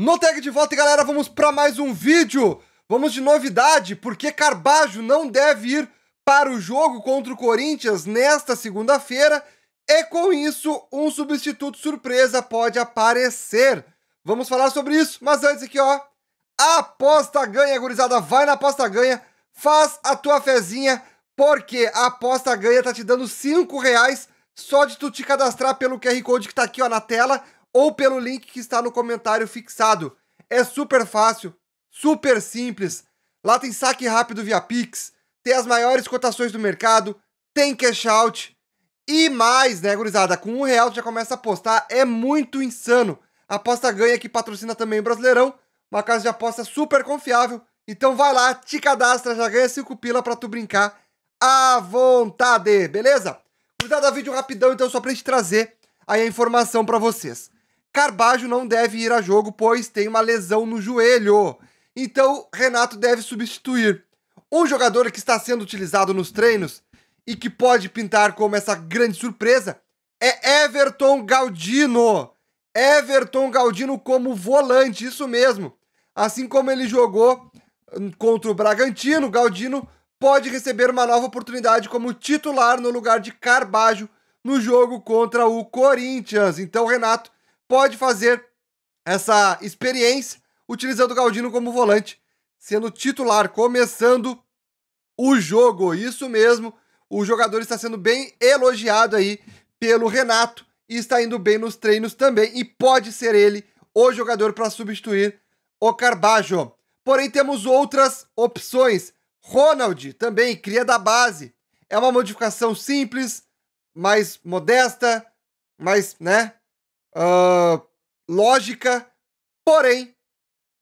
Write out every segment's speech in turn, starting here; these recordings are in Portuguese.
No tag de volta, galera, vamos para mais um vídeo. Vamos de novidade, porque Carbajo não deve ir para o jogo contra o Corinthians nesta segunda-feira e com isso um substituto surpresa pode aparecer. Vamos falar sobre isso, mas antes aqui, ó, aposta ganha, gurizada, vai na aposta ganha, faz a tua fezinha, porque a aposta ganha tá te dando cinco reais só de tu te cadastrar pelo QR Code que tá aqui, ó, na tela ou pelo link que está no comentário fixado. É super fácil, super simples. Lá tem saque rápido via Pix, tem as maiores cotações do mercado, tem cash out e mais, né, gurizada? Com um real já começa a apostar, é muito insano. aposta ganha que patrocina também o Brasileirão, uma casa de aposta super confiável. Então vai lá, te cadastra, já ganha 5 pila pra tu brincar à vontade, beleza? Cuidado vídeo rapidão, então só pra gente trazer aí a informação para vocês. Carbajo não deve ir a jogo, pois tem uma lesão no joelho. Então, Renato deve substituir. Um jogador que está sendo utilizado nos treinos e que pode pintar como essa grande surpresa é Everton Galdino. Everton Galdino como volante, isso mesmo. Assim como ele jogou hum, contra o Bragantino, Galdino pode receber uma nova oportunidade como titular no lugar de Carbajo no jogo contra o Corinthians. Então, Renato pode fazer essa experiência utilizando o Galdino como volante, sendo titular, começando o jogo. Isso mesmo, o jogador está sendo bem elogiado aí pelo Renato e está indo bem nos treinos também. E pode ser ele o jogador para substituir o Carbajo. Porém, temos outras opções. Ronald também, cria da base. É uma modificação simples, mais modesta, mais, né, uh, lógica, porém,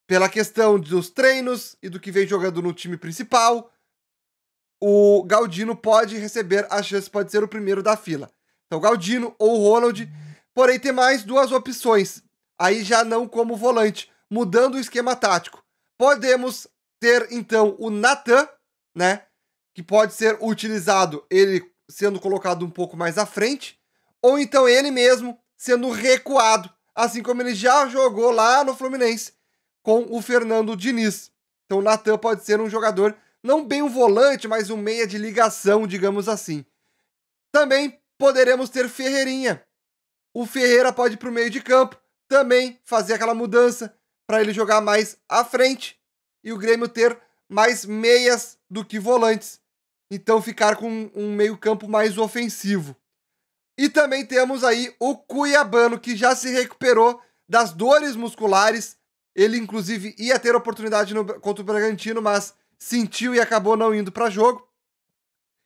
pela questão dos treinos e do que vem jogando no time principal, o Galdino pode receber a chance, pode ser o primeiro da fila. Então, Galdino ou Ronald, porém, tem mais duas opções. Aí já não como volante, mudando o esquema tático. Podemos ter, então, o Natan, né? Que pode ser utilizado ele sendo colocado um pouco mais à frente, ou então ele mesmo sendo recuado, assim como ele já jogou lá no Fluminense com o Fernando Diniz. Então o Natan pode ser um jogador, não bem um volante, mas um meia de ligação, digamos assim. Também poderemos ter Ferreirinha. O Ferreira pode ir para o meio de campo, também fazer aquela mudança para ele jogar mais à frente e o Grêmio ter mais meias do que volantes. Então ficar com um meio-campo mais ofensivo. E também temos aí o Cuiabano, que já se recuperou das dores musculares. Ele, inclusive, ia ter oportunidade no, contra o Bragantino, mas sentiu e acabou não indo para jogo.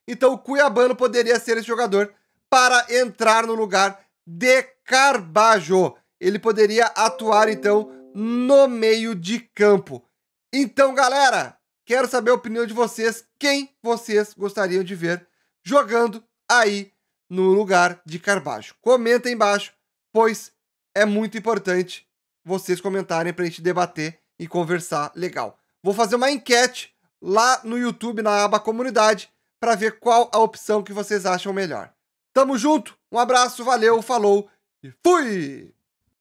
Então, o Cuiabano poderia ser esse jogador para entrar no lugar de Carbajo. Ele poderia atuar, então, no meio de campo. Então, galera, quero saber a opinião de vocês. Quem vocês gostariam de ver jogando aí no lugar de Carvalho. Comenta aí embaixo, pois é muito importante vocês comentarem para a gente debater e conversar legal. Vou fazer uma enquete lá no YouTube, na aba comunidade, para ver qual a opção que vocês acham melhor. Tamo junto, um abraço, valeu, falou e fui!